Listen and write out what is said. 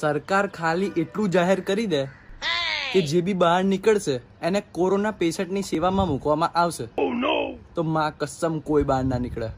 સરકાર ખાલી એટલું જાહેર કરી દે કે જે બી બહાર નીકળશે એને કોરોના પેશન્ટની સેવામાં મૂકવામાં આવશે oh, તો માં કસમ કોઈ બહાર ના નીકળે